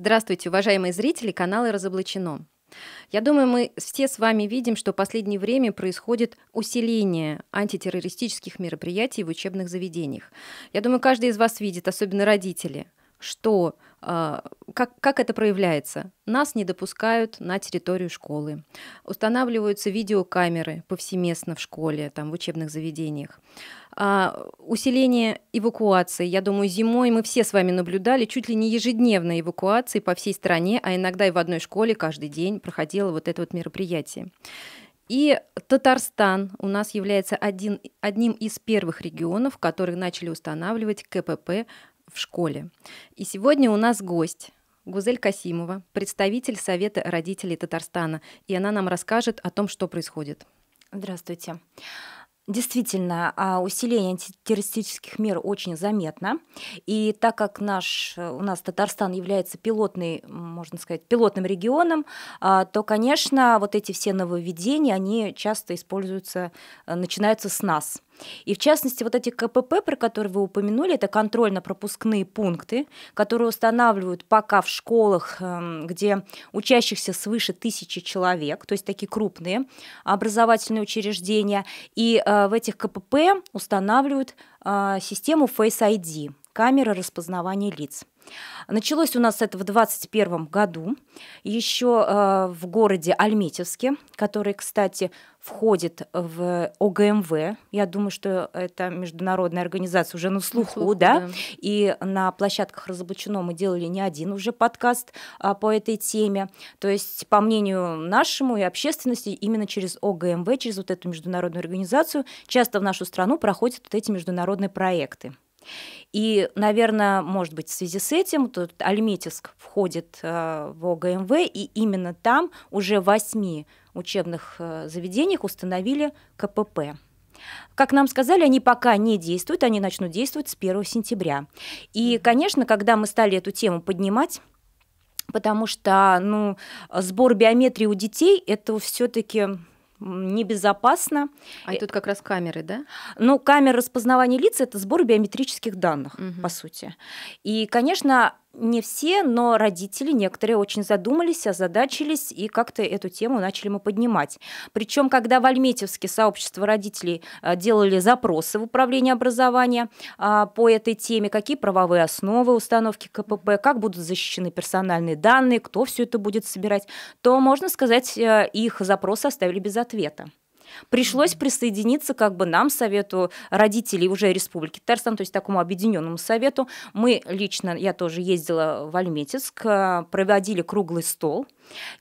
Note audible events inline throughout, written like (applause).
Здравствуйте, уважаемые зрители канала «Разоблачено». Я думаю, мы все с вами видим, что в последнее время происходит усиление антитеррористических мероприятий в учебных заведениях. Я думаю, каждый из вас видит, особенно родители, что а, как, как это проявляется? Нас не допускают на территорию школы. Устанавливаются видеокамеры повсеместно в школе, там, в учебных заведениях. А, усиление эвакуации. Я думаю, зимой мы все с вами наблюдали чуть ли не ежедневные эвакуации по всей стране, а иногда и в одной школе каждый день проходило вот это вот мероприятие. И Татарстан у нас является один, одним из первых регионов, которые начали устанавливать КПП в школе. И сегодня у нас гость Гузель Касимова, представитель Совета родителей Татарстана, и она нам расскажет о том, что происходит. Здравствуйте. Действительно, а, усиление антитеррористических мер очень заметно. И так как наш, э, у нас Татарстан является пилотной, можно сказать, пилотным регионом, а, то, конечно, вот эти все нововведения, они часто используются, э, начинаются с нас. И в частности, вот эти КПП, про которые вы упомянули, это контрольно-пропускные пункты, которые устанавливают пока в школах, эм, где учащихся свыше тысячи человек, то есть такие крупные образовательные учреждения, и э, в этих КПП устанавливают э, систему Face ID, камеры распознавания лиц. Началось у нас это в 2021 году, еще э, в городе Альметьевске, который, кстати, входит в ОГМВ. Я думаю, что это международная организация уже на слуху, на слуху да? да. И на площадках разоблачено мы делали не один уже подкаст а, по этой теме. То есть, по мнению нашему и общественности, именно через ОГМВ, через вот эту международную организацию, часто в нашу страну проходят вот эти международные проекты. И, наверное, может быть, в связи с этим тут Альметьевск входит э, в ОГМВ, и именно там уже в восьми учебных э, заведениях установили КПП. Как нам сказали, они пока не действуют, они начнут действовать с 1 сентября. И, конечно, когда мы стали эту тему поднимать, потому что ну, сбор биометрии у детей – это все-таки небезопасно. А тут как раз камеры, да? Ну, камеры распознавания лиц это сбор биометрических данных, угу. по сути. И, конечно, не все, но родители некоторые очень задумались, озадачились и как-то эту тему начали мы поднимать. Причем, когда в Альметьевске сообщество родителей э, делали запросы в управление образования а, по этой теме, какие правовые основы установки КПП, как будут защищены персональные данные, кто все это будет собирать, то, можно сказать, э, их запросы оставили без ответа. Пришлось присоединиться как бы нам, совету родителей уже Республики Татарстан, то есть такому объединенному совету. Мы лично, я тоже ездила в Альметьевск, э, проводили круглый стол,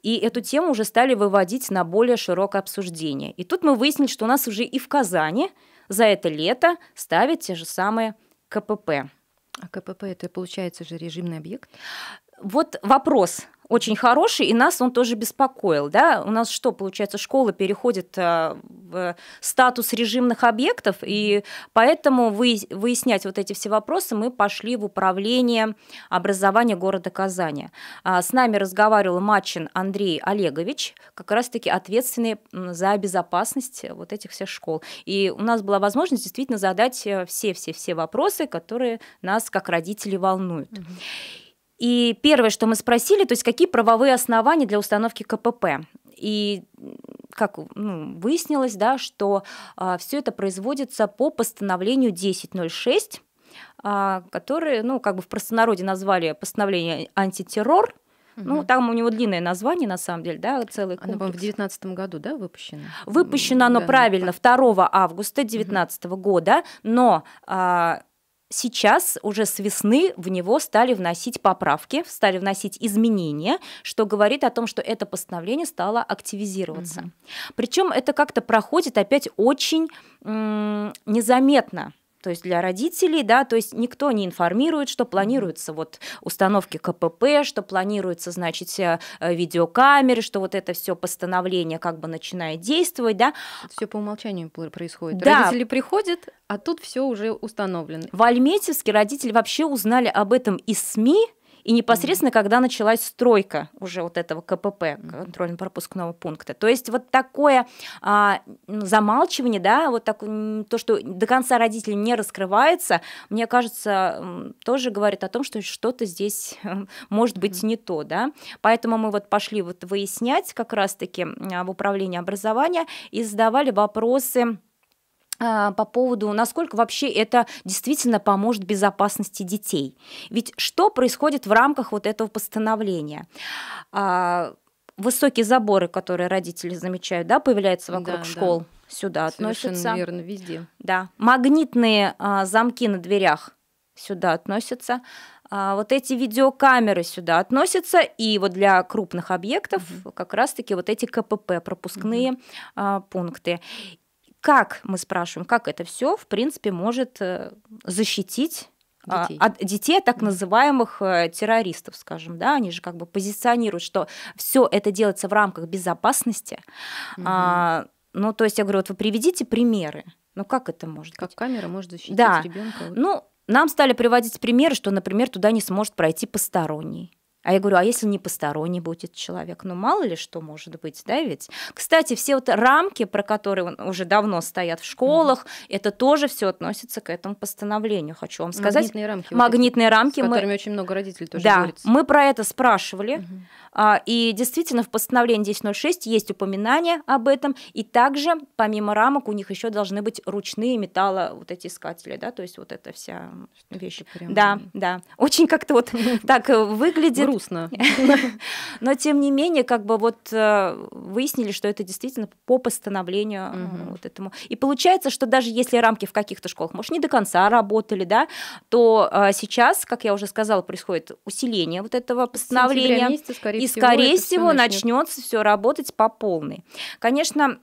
и эту тему уже стали выводить на более широкое обсуждение. И тут мы выяснили, что у нас уже и в Казани за это лето ставят те же самые КПП. А КПП это получается же режимный объект? Вот вопрос, очень хороший, и нас он тоже беспокоил. Да? У нас что, получается, школа переходит э, в статус режимных объектов, и поэтому выяснять вот эти все вопросы мы пошли в управление образования города Казани. А, с нами разговаривал Мачин Андрей Олегович, как раз-таки ответственный за безопасность вот этих всех школ. И у нас была возможность действительно задать все-все-все э, вопросы, которые нас как родители волнуют. Mm-hmm. И первое, что мы спросили, то есть какие правовые основания для установки КПП. И как ну, выяснилось, да, что а, все это производится по постановлению 1006, а, которое, ну, как бы в простонародье назвали постановление антитеррор. Угу. Ну, там у него длинное название, на самом деле, да, целый комплекс. Оно, в 19 году, да, выпущено? Выпущено оно, да, ну, правильно, 2 августа 19 угу. года, но а, сейчас уже с весны в него стали вносить поправки, стали вносить изменения, что говорит о том, что это постановление стало активизироваться. Угу. Причем это как-то проходит опять очень незаметно то есть для родителей, да, то есть никто не информирует, что планируется вот установки КПП, что планируется, значит, э, э, видеокамеры, что вот это все постановление как бы начинает действовать, да. Все по умолчанию происходит. Да. Родители приходят, а тут все уже установлено. В Альметьевске родители вообще узнали об этом из СМИ, и непосредственно, когда началась стройка уже вот этого КПП, контрольно-пропускного пункта. То есть вот такое а, замалчивание, да, вот так, то, что до конца родители не раскрываются, мне кажется, тоже говорит о том, что что-то здесь (laughs) может быть не то, да. Поэтому мы вот пошли вот выяснять как раз-таки в управление образования и задавали вопросы а, по поводу, насколько вообще это действительно поможет безопасности детей. Ведь что происходит в рамках вот этого постановления? А, высокие заборы, которые родители замечают, да, появляются вокруг да, школ, да. сюда Совершенно относятся. верно, везде. Да. Магнитные а, замки на дверях сюда относятся. А, вот эти видеокамеры сюда относятся. И вот для крупных объектов mm как раз-таки вот эти КПП, пропускные mm а, пункты как мы спрашиваем, как это все, в принципе, может э, защитить а, детей. от детей так называемых э, террористов, скажем, да, они же как бы позиционируют, что все это делается в рамках безопасности. Угу. А, ну, то есть я говорю, вот вы приведите примеры. Ну как это может как быть? камера может защитить да. ребенка? Ну, нам стали приводить примеры, что, например, туда не сможет пройти посторонний а я говорю, а если не посторонний будет человек? Ну, мало ли что может быть, да, ведь? Кстати, все вот рамки, про которые уже давно стоят в школах, mm. это тоже все относится к этому постановлению, хочу вам сказать. Магнитные рамки. Магнитные вот эти, рамки. С которыми очень много родителей тоже да, борются. мы про это спрашивали. Mm-hmm. А, и действительно, в постановлении 10.06 есть упоминание об этом. И также, помимо рамок, у них еще должны быть ручные металла вот эти искатели, да, то есть вот эта вся вещь. Прям... Да, да. Очень как-то вот (laughs) так выглядит грустно. (laughs) Но тем не менее, как бы вот э, выяснили, что это действительно по постановлению ну, вот этому. И получается, что даже если рамки в каких-то школах, может, не до конца работали, да, то э, сейчас, как я уже сказала, происходит усиление вот этого постановления. и, скорее всего, начнется все работать по полной. Конечно,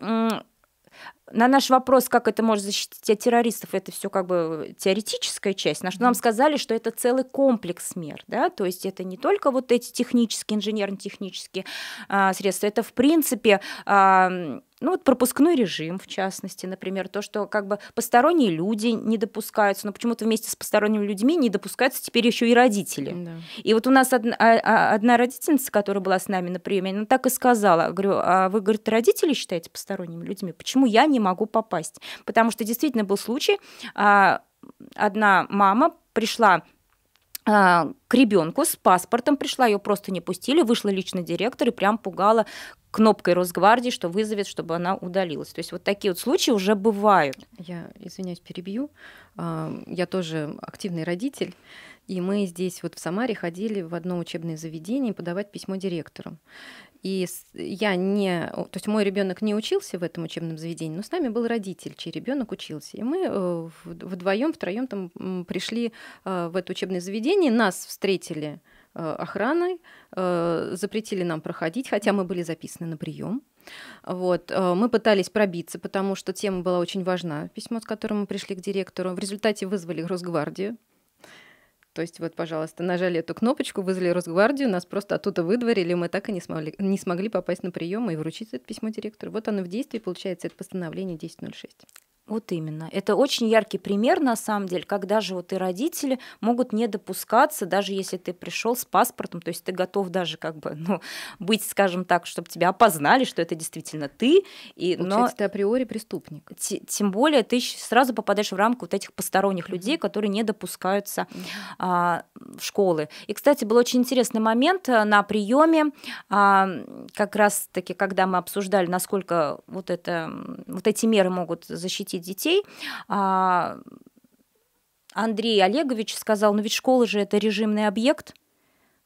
на наш вопрос, как это может защитить от террористов, это все как бы э, теоретическая часть. На что нам сказали, что это целый комплекс мер, да, то есть это не только вот эти технические, инженерно-технические а, средства, это в принципе а, ну вот пропускной режим, в частности, например, то, что как бы посторонние люди не допускаются, но почему-то вместе с посторонними людьми не допускаются теперь еще и родители. Да. И вот у нас одна, а, а, одна родительница, которая была с нами на приеме, она так и сказала, говорю, а вы, говорит, родители считаете посторонними людьми? Почему я не могу попасть? Потому что действительно был случай, а, одна мама пришла а, к ребенку с паспортом пришла, ее просто не пустили, вышла лично директор и прям пугала кнопкой Росгвардии, что вызовет, чтобы она удалилась. То есть вот такие вот случаи уже бывают. Я, извиняюсь, перебью. А, я тоже активный родитель. И мы здесь вот в Самаре ходили в одно учебное заведение подавать письмо директору и я не, то есть мой ребенок не учился в этом учебном заведении, но с нами был родитель, чей ребенок учился. И мы э, вдвоем, втроем там пришли э, в это учебное заведение, нас встретили э, охраной, запретили нам проходить, хотя мы были записаны на прием. Вот. Мы пытались пробиться, потому что тема была очень важна. Письмо, с которым мы пришли к директору. В результате вызвали Росгвардию. То есть вот, пожалуйста, нажали эту кнопочку, вызвали Росгвардию, нас просто оттуда выдворили, мы так и не смогли, не смогли попасть на прием и вручить это письмо директору. Вот оно в действии, получается, это постановление 1006. Вот именно. Это очень яркий пример, на самом деле, когда же вот и родители могут не допускаться, даже если ты пришел с паспортом, то есть ты готов даже как бы, (laughs) ну, быть, скажем так, чтобы тебя опознали, что это действительно ты. И, Получается, но... ты априори преступник. Т- тем более ты сразу попадаешь в рамку вот этих посторонних mm-hmm. людей, которые не допускаются mm-hmm. а, в школы. И, кстати, был очень интересный момент э, на приеме, а, как раз-таки, когда мы обсуждали, насколько вот, это, вот эти меры могут защитить детей. А, Андрей Олегович сказал, ну ведь школа же это режимный объект.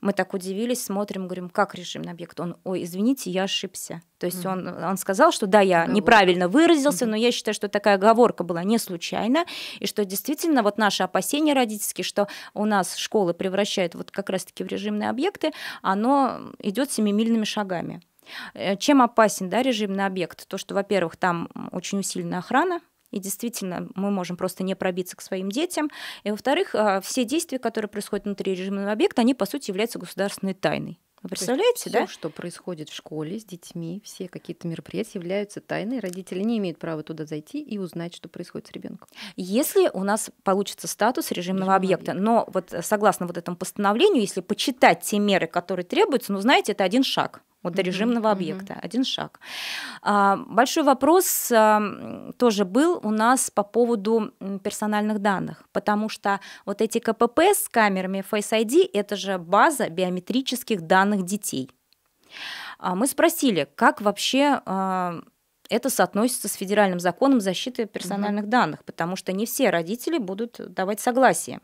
Мы так удивились, смотрим, говорим, как режимный объект? Он, ой, извините, я ошибся. То есть он, он сказал, что да, я неправильно выразился, но я считаю, что такая оговорка была не случайна, и что действительно вот наши опасения родительские, что у нас школы превращают вот как раз-таки в режимные объекты, оно идет семимильными шагами. Э, чем опасен да, режимный объект? То, что, во-первых, там очень усиленная охрана, и действительно мы можем просто не пробиться к своим детям. И, во-вторых, а, все действия, которые происходят внутри режимного объекта, они, по сути, являются государственной тайной. Вы представляете, да? Все, что происходит в школе с детьми, все какие-то мероприятия являются тайной. Родители не имеют права туда зайти и узнать, что происходит с ребенком. Если у нас получится статус режимного, объекта, объекта, но вот согласно вот этому постановлению, если почитать те меры, которые требуются, ну знаете, это один шаг вот до режимного объекта, один шаг. А, большой вопрос э, тоже был у нас по поводу персональных данных, потому что вот эти КПП с камерами Face ID – это же база биометрических данных детей. А мы спросили, как вообще э, это соотносится с федеральным законом защиты персональных mm данных, потому что не все родители будут давать согласие.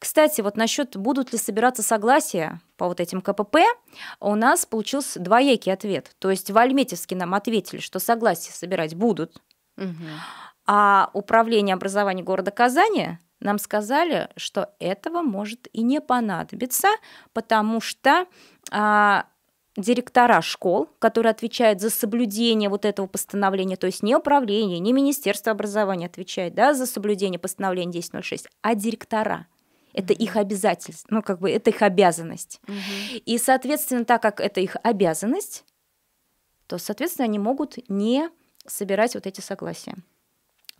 Кстати, вот насчет будут ли собираться согласия по вот этим КПП, у нас получился двоякий ответ. То есть в Альметьевске нам ответили, что согласия собирать будут, угу. а управление образования города Казани нам сказали, что этого может и не понадобиться, потому что а, директора школ, которые отвечают за соблюдение вот этого постановления, то есть не управление, не Министерство образования отвечает да, за соблюдение постановления 1006, а директора – это их обязательство, ну как бы это их обязанность. Угу. И, соответственно, так как это их обязанность, то, соответственно, они могут не собирать вот эти согласия.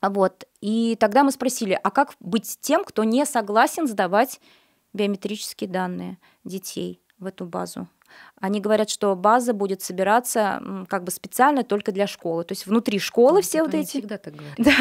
Вот. И тогда мы спросили, а как быть тем, кто не согласен сдавать биометрические данные детей в эту базу? Они говорят, что база будет собираться как бы специально только для школы. То есть внутри школы ну, все вот эти. Всегда так говорят. (laughs) Да.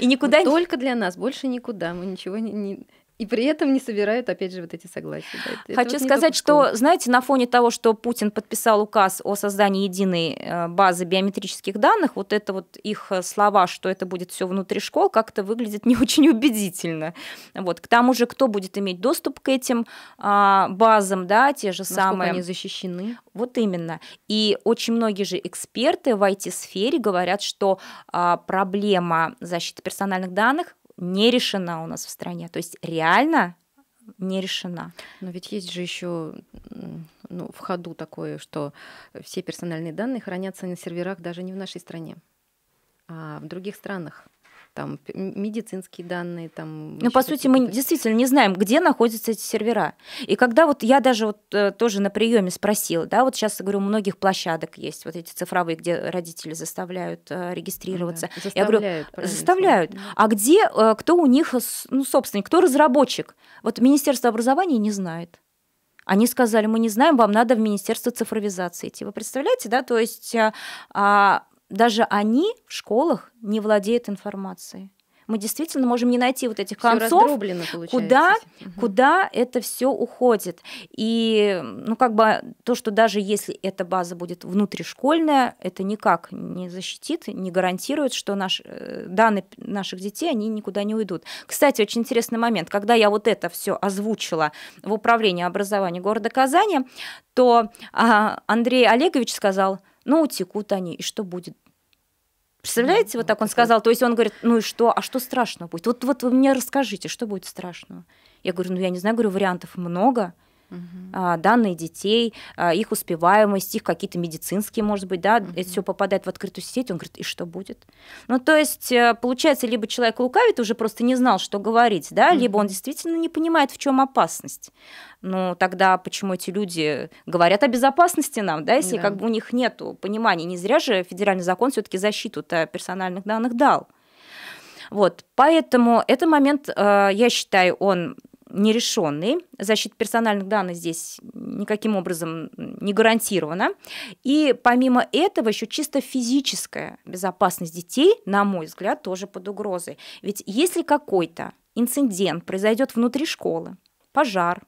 И никуда. Но только для нас, больше никуда. Мы ничего не, и при этом не собирают, опять же, вот эти согласия. Да, это, Хочу это сказать, что, знаете, на фоне того, что Путин подписал указ о создании единой э, базы биометрических данных, вот это вот их э, слова, что это будет все внутри школ, как-то выглядит не (laughs) очень убедительно. Вот. К тому же, кто будет иметь доступ к этим а, базам, да, те же Насколько самые. они защищены. Вот именно. И очень многие же эксперты в IT-сфере говорят, что а, проблема защиты персональных данных не решена у нас в стране. То есть реально не решена. Но ведь есть же еще ну, в ходу такое, что все персональные данные хранятся на серверах даже не в нашей стране, а в других странах там медицинские данные. Там, ну, по сути, мы действительно не знаем, где находятся эти сервера. И когда вот я даже вот э, тоже на приеме спросила, да, вот сейчас, я говорю, у многих площадок есть вот эти цифровые, где родители заставляют э, регистрироваться. Да, заставляют, я говорю, заставляют. Слово. А где, э, кто у них, ну, собственник, кто разработчик? Вот Министерство образования не знает. Они сказали, мы не знаем, вам надо в Министерство цифровизации идти. Вы представляете, да? То есть а, даже они в школах не владеют информацией. Мы действительно можем не найти вот этих всё концов, куда, угу. куда это все уходит. И ну как бы то, что даже если эта база будет внутришкольная, это никак не защитит, не гарантирует, что наш, э, данные наших детей они никуда не уйдут. Кстати, очень интересный момент, когда я вот это все озвучила в управлении образования города Казани, то а, Андрей Олегович сказал, ну утекут они, и что будет Представляете, вот так он сказал. То есть он говорит, ну и что, а что страшного будет? Вот, вот вы мне расскажите, что будет страшного? Я говорю, ну я не знаю, говорю, вариантов много угу. данные детей, а, их успеваемость, их какие-то медицинские, может быть, да, угу. это все попадает в открытую сеть, он говорит, и что будет? Ну, то есть, э, получается, либо человек лукавит, уже просто не знал, что говорить, да, угу. либо он действительно не понимает, в чем опасность. Ну, тогда почему эти люди говорят о безопасности нам, да, если да. как бы у них нет понимания, не зря же федеральный закон все-таки защиту-то э, персональных данных дал. Вот, поэтому этот момент, э, я считаю, он нерешенный Защита персональных данных здесь никаким образом не гарантирована. И помимо этого еще чисто физическая безопасность детей, на мой взгляд, тоже под угрозой. Ведь если какой-то инцидент произойдет внутри школы, пожар,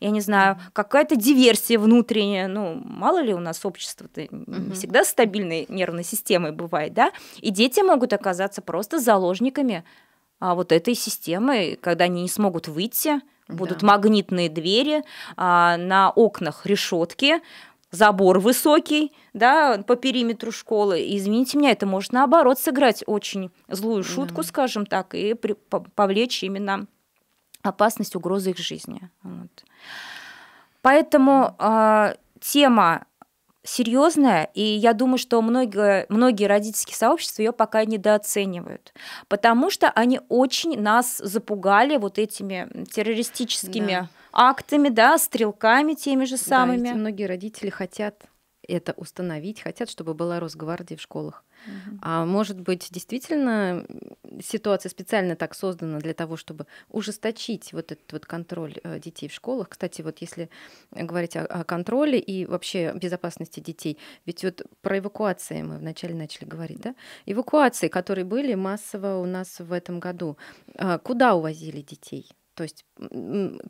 я не знаю, какая-то диверсия внутренняя, ну, мало ли у нас общество-то не всегда стабильной нервной системой бывает, да, и дети могут оказаться просто заложниками а вот этой системы, когда они не смогут выйти, будут да. магнитные двери, а, на окнах решетки, забор высокий, да, по периметру школы. И, извините меня, это может наоборот сыграть очень злую шутку, да. скажем так, и при, повлечь именно опасность, угрозы их жизни. Вот. Поэтому э, тема серьезная, и я думаю, что многие, многие родительские сообщества ее пока недооценивают, потому что они очень нас запугали вот этими террористическими да. актами, да, стрелками теми же самыми. Да, многие родители хотят это установить, хотят, чтобы была Росгвардия в школах. Угу. А может быть, действительно ситуация специально так создана для того, чтобы ужесточить вот этот вот контроль э, детей в школах. Кстати, вот если говорить о, о контроле и вообще безопасности детей, ведь вот про эвакуации мы вначале начали говорить, да? Эвакуации, которые были массово у нас в этом году, а куда увозили детей? то есть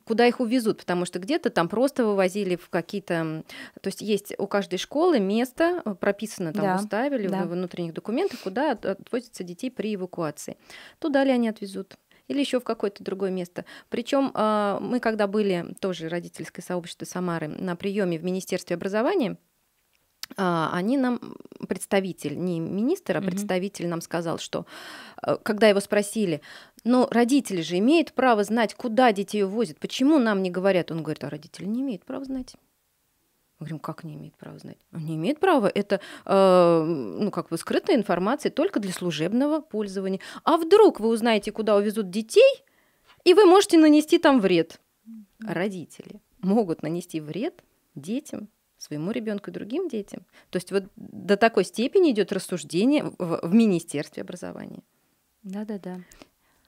куда их увезут, потому что где-то там просто вывозили в какие-то, то есть есть у каждой школы место э, прописано там да. в да. в внутренних документах, куда отвозятся детей при эвакуации. Туда ли они отвезут? или еще в какое-то другое место. Причем а, мы, когда были тоже родительское сообщество Самары на приеме в Министерстве образования, а, они нам представитель, не министр, а представитель нам сказал, что э, когда его спросили, но «Ну, родители же имеют право знать, куда детей увозят, почему нам не говорят, он говорит, а родители не имеют права знать. Мы говорим, как не имеет права знать? «Ну, не имеет права. Это, э, ну, как бы скрытая информация только для служебного пользования. А вдруг вы узнаете, куда увезут детей, и вы можете нанести там вред? Родители могут нанести вред детям своему ребенку и другим детям. То есть вот до такой степени идет рассуждение в, в Министерстве образования. Да, да, да.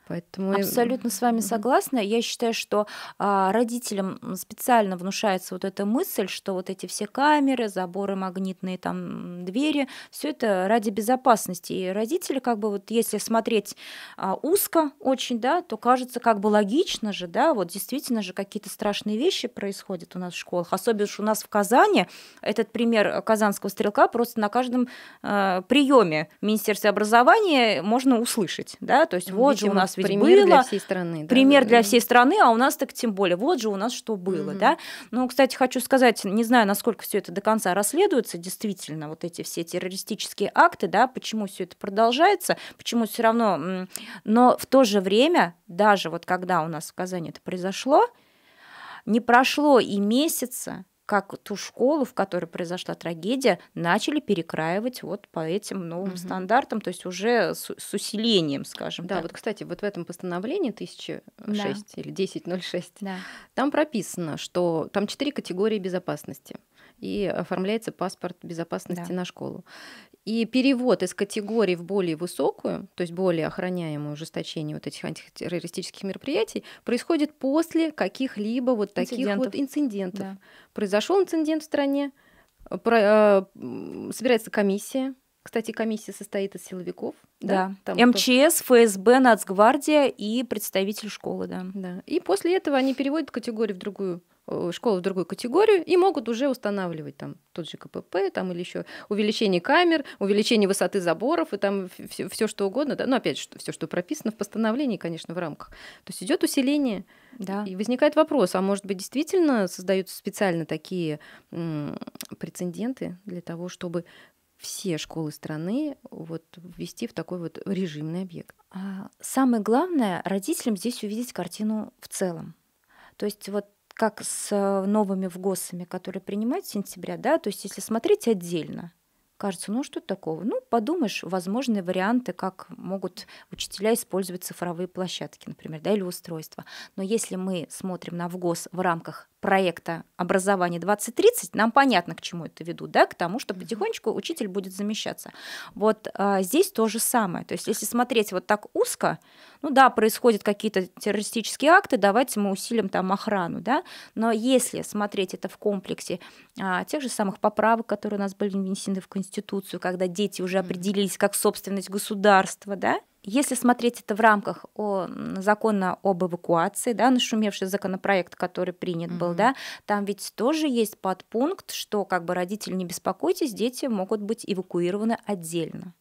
Поэтому... Абсолютно с вами согласна. Я считаю, что а, родителям специально внушается вот эта мысль, что вот эти все камеры, заборы магнитные, там двери, все это ради безопасности. И родители, как бы вот если смотреть а, узко очень, да, то кажется как бы логично же, да, вот действительно же какие-то страшные вещи происходят у нас в школах. Особенно что у нас в Казани, этот пример казанского стрелка просто на каждом а, приеме Министерства образования можно услышать, да, то есть вот же у нас нас ведь Пример было. для всей страны. Да, Пример да, для да. всей страны, а у нас так тем более. Вот же у нас что было, угу. да. Ну, кстати, хочу сказать, не знаю, насколько все это до конца расследуется, действительно, вот эти все террористические акты, да, почему все это продолжается, почему все равно... Но в то же время, даже вот когда у нас в Казани это произошло, не прошло и месяца, как ту школу, в которой произошла трагедия, начали перекраивать вот по этим новым угу. стандартам, то есть уже с, с усилением, скажем да, так. Да, вот, кстати, вот в этом постановлении 1006 да. или 1006, да. там прописано, что там четыре категории безопасности и оформляется паспорт безопасности да. на школу. И перевод из категории в более высокую, то есть более охраняемую ужесточение вот этих антитеррористических мероприятий, происходит после каких-либо вот таких инцидентов. вот инцидентов. Да. Произошел инцидент в стране, про, э, собирается комиссия. Кстати, комиссия состоит из силовиков. Да. да. Там МЧС, кто... ФСБ, Нацгвардия и представитель школы, да. Да. И после этого они переводят категорию в другую Э, школу в другую категорию и могут уже устанавливать там тот же КПП там или еще увеличение камер, увеличение высоты заборов и там все, все что угодно, да, но ну, опять же все что прописано в постановлении, конечно, в рамках. То есть идет усиление. Да. И возникает вопрос, а может быть действительно создаются специально такие м- прецеденты для того, чтобы все школы страны вот ввести в такой вот режимный объект. А, самое главное родителям здесь увидеть картину в целом. То есть вот как с э, новыми вгосами, которые принимают с сентября, да, то есть если смотреть отдельно, кажется, ну а что такого? Ну, подумаешь, возможные варианты, как могут учителя использовать цифровые площадки, например, да, или устройства. Но если мы смотрим на ВГОС в рамках проекта «Образование 2030», нам понятно, к чему это ведут, да, к тому, что потихонечку учитель будет замещаться. Вот а, здесь то же самое. То есть если смотреть вот так узко, ну да, происходят какие-то террористические акты, давайте мы усилим там охрану, да, но если смотреть это в комплексе а, тех же самых поправок, которые у нас были внесены в Конституцию, когда дети уже определились как собственность государства, да, если смотреть это в рамках о, закона об эвакуации, да, нашумевший законопроект, который принят mm-hmm. был, да, там ведь тоже есть подпункт, что как бы родители не беспокойтесь, дети могут быть эвакуированы отдельно.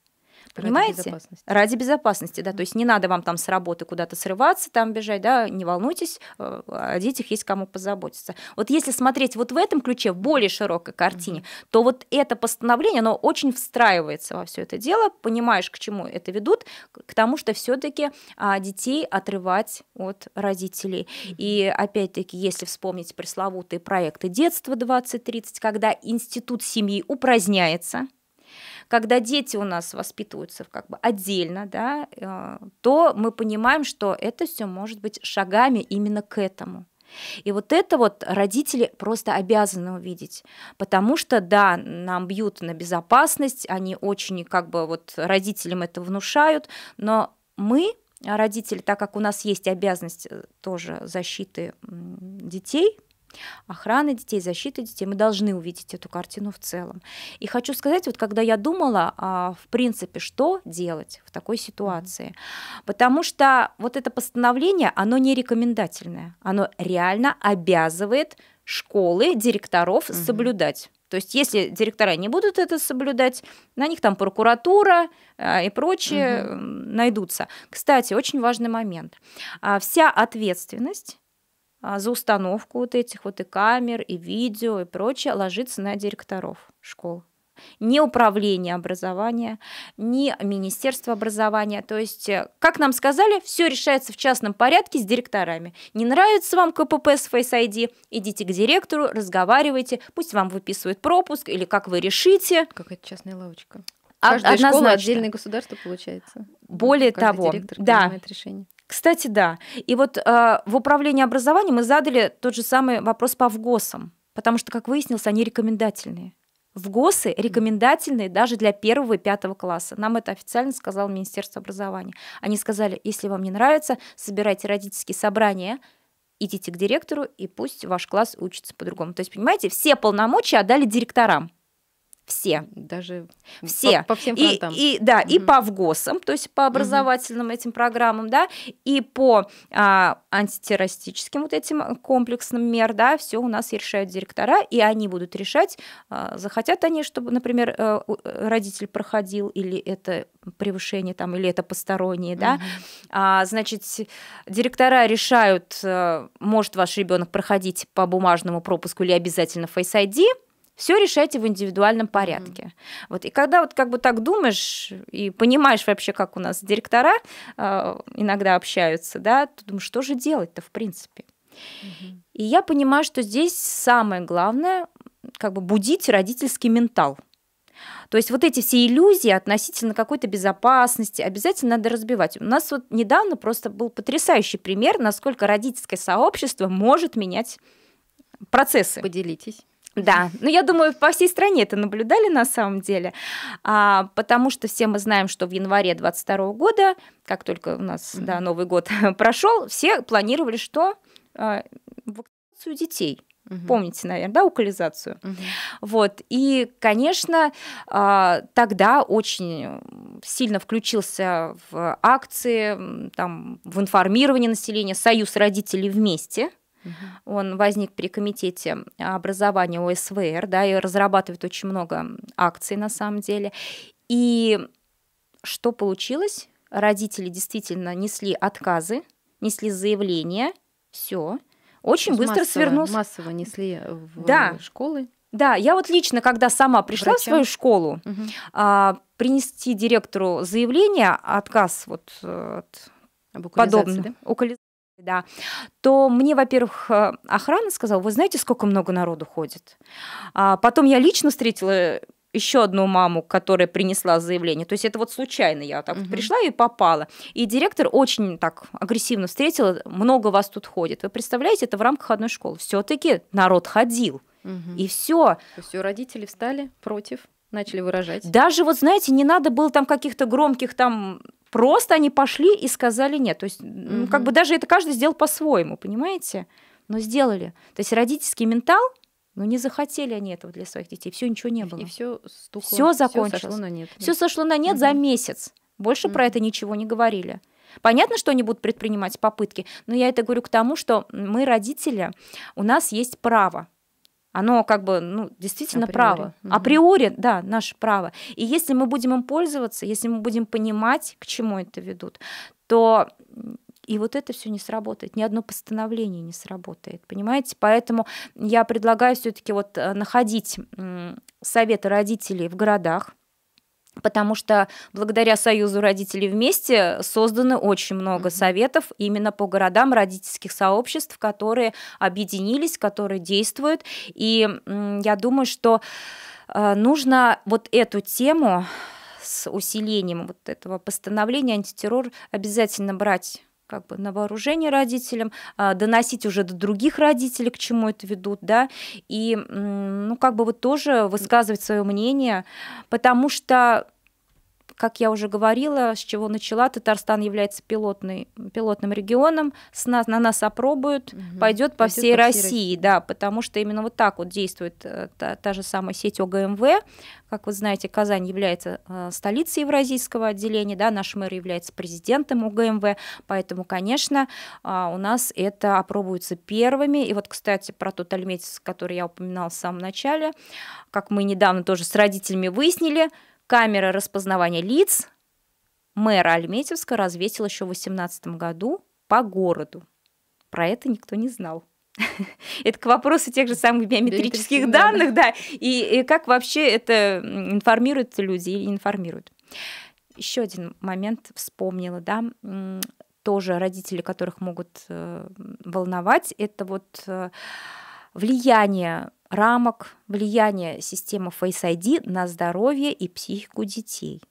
Понимаете? Ради безопасности. Ради безопасности, да. То есть не надо вам там с работы куда-то срываться, там бежать, да, не волнуйтесь, э, о детях есть кому позаботиться. Вот если смотреть вот в этом ключе, в более широкой картине, mm-hmm. то вот это постановление, оно очень встраивается во все это дело, понимаешь, к чему это ведут, к тому, что все-таки а, детей отрывать от родителей. Mm-hmm. И опять-таки, если вспомнить пресловутые проекты детства 2030, когда институт семьи упраздняется, когда дети у нас воспитываются как бы отдельно, да, э, то мы понимаем, что это все может быть шагами именно к этому. И вот это вот родители просто обязаны увидеть, потому что, да, нам бьют на безопасность, они очень как бы вот родителям это внушают, но мы, родители, так как у нас есть обязанность э, тоже защиты детей, охраны детей, защиты детей. Мы должны увидеть эту картину в целом. И хочу сказать, вот когда я думала, а, в принципе, что делать в такой ситуации, потому что вот это постановление, оно не рекомендательное, оно реально обязывает школы, директоров угу. соблюдать. То есть, если директора не будут это соблюдать, на них там прокуратура а, и прочее угу. найдутся. Кстати, очень важный момент. А, вся ответственность а, за установку вот этих вот и камер, и видео, и прочее ложится на директоров школ. Не управление образования, не Министерство образования. То есть, э, как нам сказали, все решается в частном порядке с директорами. Не нравится вам КПП с Face ID, идите к директору, разговаривайте, пусть вам выписывают пропуск или как вы решите. Какая-то частная лавочка. Каждая Однозначно. школа отдельное государство получается. Более Каждый того, да, решение. Кстати, да. И вот э, в управлении образованием мы задали тот же самый вопрос по ВГОСам, потому что, как выяснилось, они рекомендательные. ВГОСы рекомендательные даже для первого и пятого класса. Нам это официально сказал Министерство образования. Они сказали, если вам не нравится, собирайте родительские собрания, идите к директору, и пусть ваш класс учится по-другому. То есть, понимаете, все полномочия отдали директорам. Все. Даже все. По, по всем фронтам. И, и, да, угу. и по ВГОСам, то есть по образовательным угу. этим программам, да, и по а, антитеррористическим вот этим а, комплексным мер, да, все у нас решают директора, и они будут решать, а, захотят они, чтобы, например, а, родитель проходил, или это превышение там, или это посторонние, угу. да. А, значит, директора решают, а, может ваш ребенок проходить по бумажному пропуску или обязательно Face ID, все решайте в индивидуальном порядке. Mm-hmm. Вот. И когда вот как бы так думаешь и понимаешь вообще, как у нас директора э, иногда общаются, да, ты думаешь, что же делать-то в принципе. Mm-hmm. И я понимаю, что здесь самое главное как бы будить родительский ментал. То есть вот эти все иллюзии относительно какой-то безопасности обязательно надо разбивать. У нас вот недавно просто был потрясающий пример, насколько родительское сообщество может менять процессы. Поделитесь. Да, ну я думаю, по всей стране это наблюдали на самом деле, а, потому что все мы знаем, что в январе 22 года, как только у нас да, Новый год (laughs) прошел, все планировали, что а, вакцинацию детей. Угу. Помните, наверное, да, укализацию. Угу. Вот. И, конечно, а, тогда очень сильно включился в акции, там, в информирование населения Союз родителей вместе. Угу. Он возник при комитете а, образования ОСВР, да, и разрабатывает очень много акций на самом деле. И что получилось? Родители действительно несли отказы, несли заявления, все. Очень быстро массово, свернулся. Массово несли э, в да. школы. Да, я вот лично, когда сама пришла Врачам. в свою школу, угу. а, принести директору заявление, отказ вот э, от подобного. Да? да, то мне, во-первых, э, охрана сказала, вы знаете, сколько много народу ходит. А потом я лично встретила еще одну маму, которая принесла заявление. То есть это вот случайно я так угу. вот пришла и попала. И директор очень так агрессивно встретила, много вас тут ходит. Вы представляете, это в рамках одной школы. Все-таки народ ходил. Угу. И все. Все родители встали против начали выражать. Даже вот, знаете, не надо было там каких-то громких там Просто они пошли и сказали нет. То есть, ну, как бы даже это каждый сделал по-своему, понимаете? Но сделали. То есть родительский ментал, но ну, не захотели они этого для своих детей. Все ничего не было. И все стухло. Все закончилось. Все сошло на нет. Все сошло на нет угу. за месяц. Больше угу. про это ничего не говорили. Понятно, что они будут предпринимать попытки, но я это говорю к тому, что мы, родители, у нас есть право оно как бы ну, действительно априори. право. Угу. Априори, да, наше право. И если мы будем им пользоваться, если мы будем понимать, к чему это ведут, то и вот это все не сработает, ни одно постановление не сработает, понимаете? Поэтому я предлагаю все-таки вот э, находить советы родителей в городах, потому что благодаря Союзу родителей вместе созданы очень много советов именно по городам родительских сообществ, которые объединились, которые действуют. И я думаю, что э, нужно вот эту тему с усилением вот этого постановления антитеррор обязательно брать как бы на вооружение родителям, а, доносить уже до других родителей, к чему это ведут, да, и, ну, как бы вот тоже высказывать свое мнение, потому что как я уже говорила, с чего начала, Татарстан является пилотной, пилотным регионом, с нас, на нас опробуют, угу. пойдет по, по всей России, России, да, потому что именно вот так вот действует э, та, та же самая сеть ОГМВ. Как вы знаете, Казань является э, столицей Евразийского отделения, да, наш мэр является президентом ОГМВ, поэтому, конечно, а, у нас это опробуется первыми. И вот, кстати, про тот альметьевск, который я упоминала в самом начале, как мы недавно тоже с родителями выяснили, Камера распознавания лиц мэра Альметьевска развесил еще в 18 году по городу. Про это никто не знал. (laughs) Это к вопросу тех же самых биометрических данных, да, и, как вообще это информирует люди или информируют? Еще один момент вспомнила, да, тоже родители, которых могут э, волновать, это вот э, влияние рамок влияния системы Face ID на здоровье и психику детей.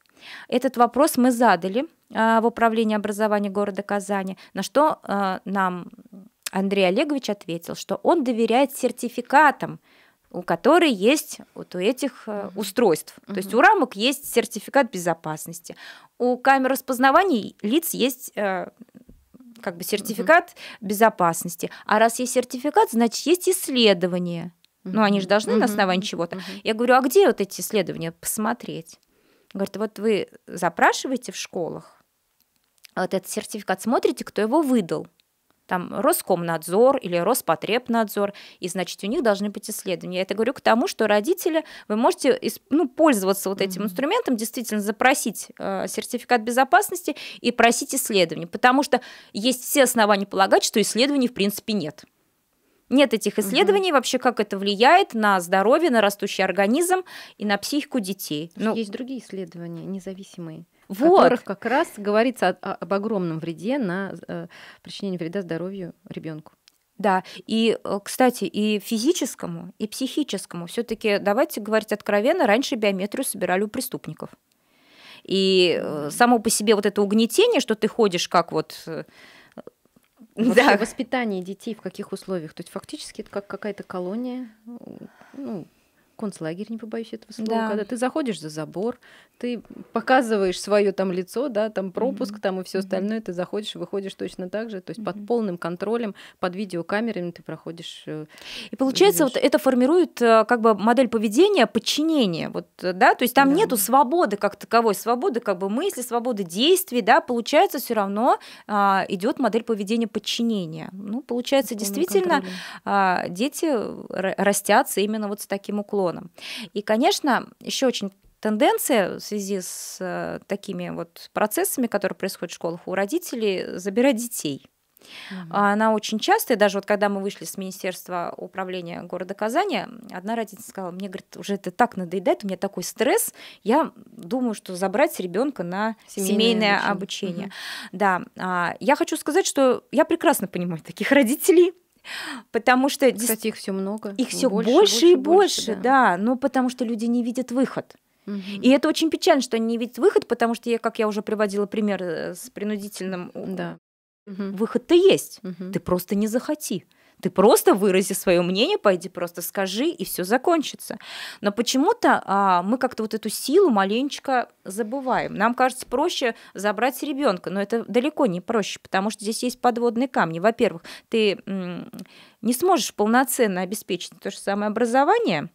Этот вопрос мы задали а, в Управлении образования города Казани, на что а, нам Андрей Олегович ответил, что он доверяет сертификатам, у которых есть вот у этих э, устройств. Mm-hmm. То есть у рамок есть сертификат безопасности, у камер распознавания лиц есть э, как бы сертификат mm-hmm. безопасности. А раз есть сертификат, значит есть исследование. Ну, они же должны на основании чего-то. Я говорю, а где вот эти исследования посмотреть? Говорит, вот вы запрашиваете в школах вот этот сертификат, смотрите, кто его выдал. Там Роскомнадзор или Роспотребнадзор, и, значит, у них должны быть исследования. Я это говорю к тому, что родители, вы можете ну, пользоваться вот этим mm-hmm. инструментом, действительно запросить э, сертификат безопасности и просить исследований, потому что есть все основания полагать, что исследований в принципе нет. Нет этих исследований угу. вообще, как это влияет на здоровье, на растущий организм и на психику детей. Ну, Есть другие исследования, независимые. Вот. которых как раз говорится о, об огромном вреде на э, причинение вреда здоровью ребенку. Да, и, э, кстати, и физическому, и психическому. Все-таки, давайте говорить откровенно, раньше биометрию собирали у преступников. И э, само по себе вот это угнетение, что ты ходишь как вот э, да. воспитание детей в каких условиях? То есть фактически это как какая-то колония, ну, концлагерь, не побоюсь этого слова, да. когда ты заходишь за забор, ты показываешь свое там лицо, да, там пропуск, mm-hmm. там и все остальное, ты заходишь, выходишь точно так же, то есть mm-hmm. под полным контролем, под видеокамерами ты проходишь. Э, и получается, видишь. вот это формирует э, как бы модель поведения, подчинения, вот, э, да, то есть там да. нету свободы как таковой, свободы как бы мысли, свободы действий, да, получается все равно а, идет модель поведения подчинения. Ну, получается, действительно, а, дети растятся именно вот с таким уклоном уклоном. И, конечно, еще очень тенденция в связи с э, такими вот процессами, которые происходят в школах у родителей, забирать детей. Mm-hmm. Она очень частая, даже вот когда мы вышли с Министерства управления города Казани, одна родительница сказала, мне, говорит, уже это так надоедает, у меня такой стресс, я думаю, что забрать ребенка на семейное, семейное обучение. обучение. Mm-hmm. Да, а я хочу сказать, что я прекрасно понимаю таких (laughs) родителей, Потому что... Кстати, их все много. Их все больше, больше и больше, больше да. да. Ну, потому что люди не видят выход. Угу. И это очень печально, что они не видят выход, потому что, я, как я уже приводила пример э, с принудительным... Да. Угу. Выход-то есть. Угу. Ты просто не захоти. Ты просто вырази свое мнение, пойди просто скажи, и все закончится. Но почему-то а, мы как-то вот эту силу маленечко забываем. Нам кажется проще забрать ребенка, но это далеко не проще, потому что здесь есть подводные камни. Во-первых, ты не сможешь полноценно обеспечить то же самое образование,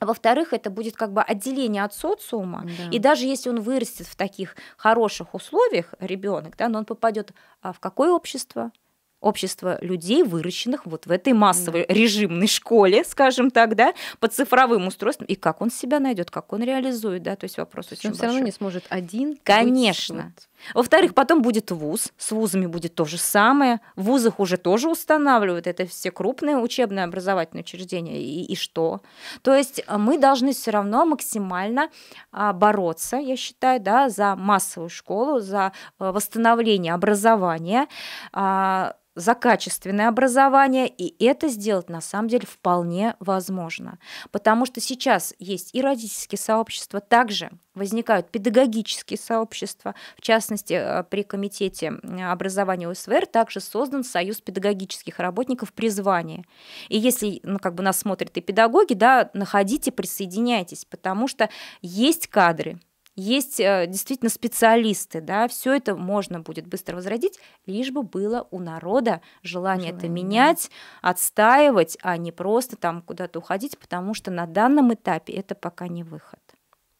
во-вторых, это будет как бы отделение от социума. Да. И даже если он вырастет в таких хороших условиях, ребенок, да, но он попадет а, в какое общество? общество людей, выращенных вот в этой массовой режимной школе, (laughs) скажем так, да, по цифровым устройствам, и как он себя найдет, как он реализует, да, то есть вопрос очень он большой. все равно не сможет один. Конечно, быть, во-вторых, потом будет вуз, с вузами будет то же самое. В вузах уже тоже устанавливают, это все крупные учебные образовательные учреждения, и, и что? То есть э, мы должны все равно максимально а, бороться, я считаю, да, за массовую школу, за э, восстановление образования, а, за качественное образование, и это сделать на самом деле вполне возможно. Потому что сейчас есть и родительские сообщества, также возникают педагогические сообщества, в частности, частности, э, при Комитете образования УСВР также создан Союз педагогических работников призвания. И если ну, как бы нас смотрят и педагоги, да, находите, присоединяйтесь, потому что есть кадры, есть э, действительно специалисты, да, все это можно будет быстро возродить, лишь бы было у народа желание, желание. это менять, отстаивать, а не просто там куда-то уходить, потому что на данном этапе это пока не выход.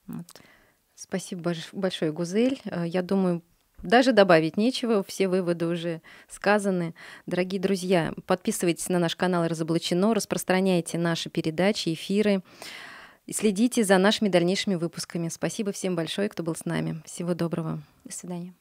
Вот. Спасибо большое, Гузель. Э, я думаю, даже добавить нечего, все выводы уже сказаны. Дорогие друзья, подписывайтесь на наш канал «Разоблачено», распространяйте наши передачи, эфиры и следите за нашими дальнейшими выпусками. Спасибо всем большое, кто был с нами. Всего доброго. До свидания.